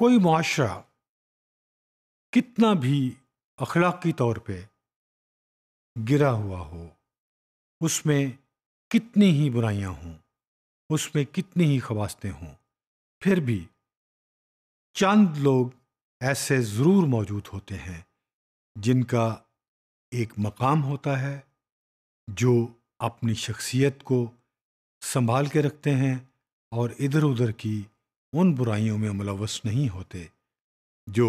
कोई मुआरा कितना भी अखलाकी तौर पे गिरा हुआ हो उसमें कितनी ही बुराइयां हों उसमें कितनी ही खवास्तें हों फिर भी चंद लोग ऐसे ज़रूर मौजूद होते हैं जिनका एक मकाम होता है जो अपनी शख्सियत को संभाल के रखते हैं और इधर उधर की उन बुराइयों में मुलवस नहीं होते जो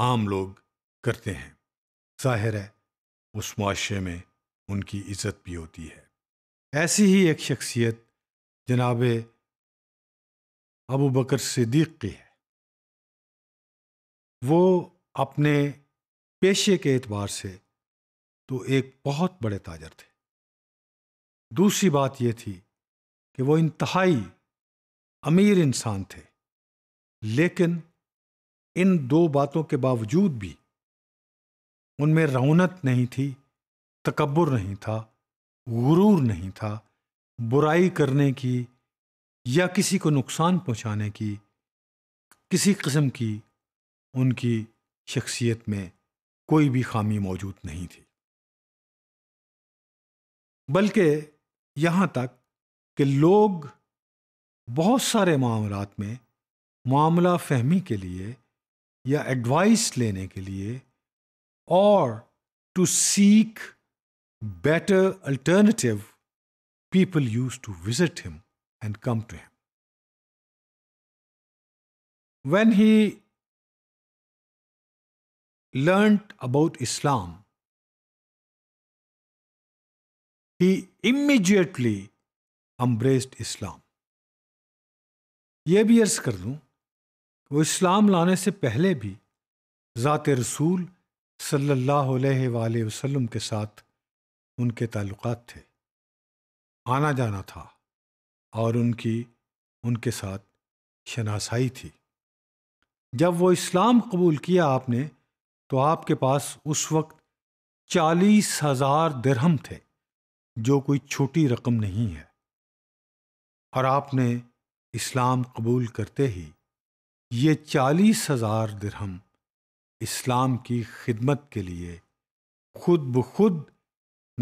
आम लोग करते हैं जाहिर है उस माशरे में उनकी इज्जत भी होती है ऐसी ही एक शख्सियत जनाब अबू बकर सिद्दीक की है वो अपने पेशे के एतबार से तो एक बहुत बड़े ताजर थे दूसरी बात यह थी कि वो इंतहाई अमीर इंसान थे लेकिन इन दो बातों के बावजूद भी उनमें रौनत नहीं थी तकबर नहीं था गुरूर नहीं था बुराई करने की या किसी को नुकसान पहुंचाने की किसी किस्म की उनकी शख्सियत में कोई भी खामी मौजूद नहीं थी बल्कि यहाँ तक कि लोग बहुत सारे मामलों में मामला फहमी के लिए या एडवाइस लेने के लिए और to seek better alternative people use to visit him and come to him when he learned about Islam, he immediately embraced Islam. ये भी अर्ज़ कर दूँ वो इस्लाम लाने से पहले भी ज़ात रसूल सल्लल्लाहु अलैहि वसल्लम के साथ उनके ताल्लुक थे आना जाना था और उनकी उनके साथ शनासाई थी जब वो इस्लाम कबूल किया आपने तो आपके पास उस वक्त चालीस हजार दिरहम थे जो कोई छोटी रकम नहीं है और आपने इस्लाम कबूल करते ही ये चालीस हज़ार दिरहम इस्लाम की खिदमत के लिए खुद ब खुद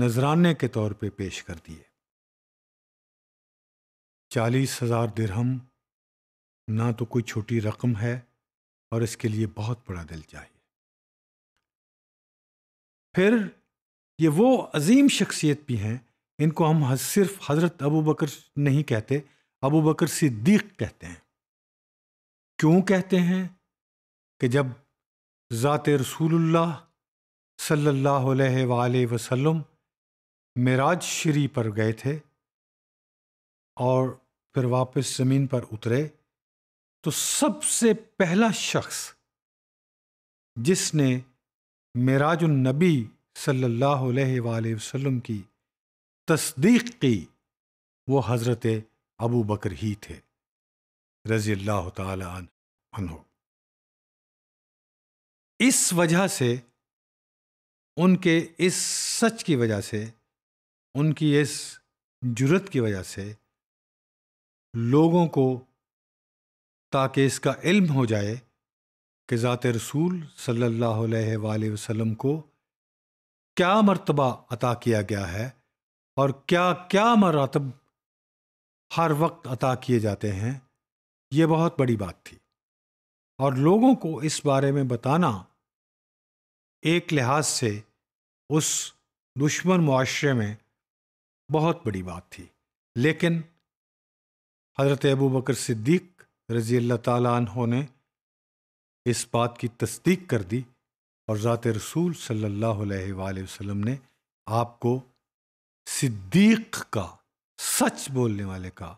नजराने के तौर पे पेश कर दिए चालीस हज़ार दिरहम ना तो कोई छोटी रकम है और इसके लिए बहुत बड़ा दिल चाहिए फिर ये वो अजीम शख्सियत भी हैं इनको हम सिर्फ हज़रत अबू बकर नहीं कहते अबू बकर सिद्दीक कहते हैं क्यों कहते हैं कि जब ज़ात रसूलुल्लाह सल्लल्लाहु अलैहि वसल्लम मेराज शरी पर गए थे और फिर वापस ज़मीन पर उतरे तो सबसे पहला शख्स जिसने मेराज नबी सल्लल्लाहु अलैहि वसल्लम की तस्दीक की वो हज़रत अबू बकर ही थे रजी अल्लाह तहो इस वजह से उनके इस सच की वजह से उनकी इस जुरत की वजह से लोगों को ताकि इसका इल्म हो जाए कि ज़ात रसूल सल्लल्लाहु अलैहि को क्या मरतबा अता किया गया है और क्या क्या मरातब हर वक्त अता किए जाते हैं ये बहुत बड़ी बात थी और लोगों को इस बारे में बताना एक लिहाज से उस दुश्मन माशरे में बहुत बड़ी बात थी लेकिन हज़रत अबू बकर सिद्दीक रज़ी अल्लाह तु ने इस बात की तस्दीक कर दी और ज़ात रसूल सल्लल्लाहु अलैहि वसल्लम ने आपको सिद्दीक का सच बोलने वाले का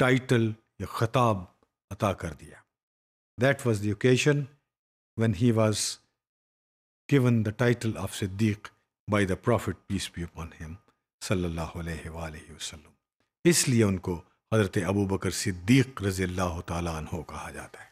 टाइटल या खिताब अता कर दिया that was the occasion when he was given the title of Siddiq by the prophet peace be upon him सल्ला इसलिए उनको हज़रत अबू बकर सिद्दीक रजील्ला तहों कहा जाता है